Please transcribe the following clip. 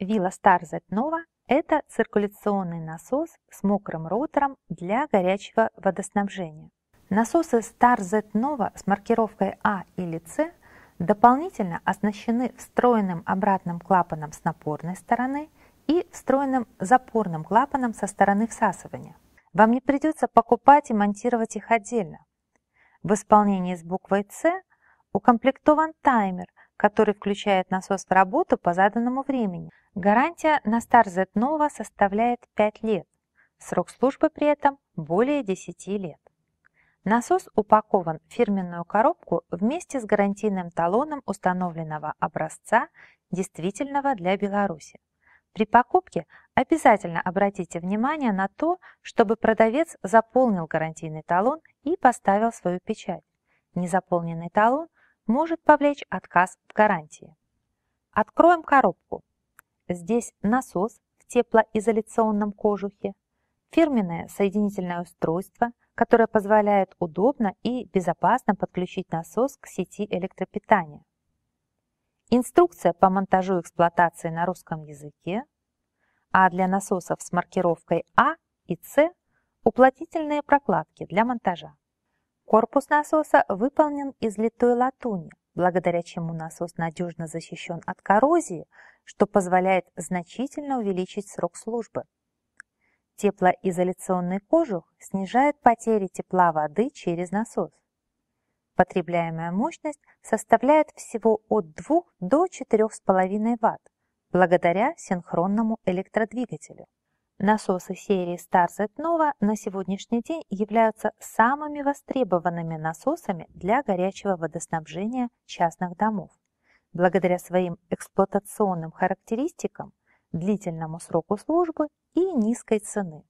Вилла Star Z Nova – это циркуляционный насос с мокрым ротором для горячего водоснабжения. Насосы Star Z Nova с маркировкой А или С дополнительно оснащены встроенным обратным клапаном с напорной стороны и встроенным запорным клапаном со стороны всасывания. Вам не придется покупать и монтировать их отдельно. В исполнении с буквой С укомплектован таймер, который включает насос в работу по заданному времени. Гарантия на StarZ Nova составляет 5 лет. Срок службы при этом более 10 лет. Насос упакован в фирменную коробку вместе с гарантийным талоном установленного образца, действительного для Беларуси. При покупке обязательно обратите внимание на то, чтобы продавец заполнил гарантийный талон и поставил свою печать. Незаполненный талон может повлечь отказ в гарантии. Откроем коробку. Здесь насос в теплоизоляционном кожухе, фирменное соединительное устройство, которое позволяет удобно и безопасно подключить насос к сети электропитания. Инструкция по монтажу и эксплуатации на русском языке, а для насосов с маркировкой А и С уплотнительные прокладки для монтажа. Корпус насоса выполнен из литой латуни, благодаря чему насос надежно защищен от коррозии, что позволяет значительно увеличить срок службы. Теплоизоляционный кожух снижает потери тепла воды через насос. Потребляемая мощность составляет всего от 2 до 4,5 Вт благодаря синхронному электродвигателю. Насосы серии Starset Nova на сегодняшний день являются самыми востребованными насосами для горячего водоснабжения частных домов. Благодаря своим эксплуатационным характеристикам, длительному сроку службы и низкой цены.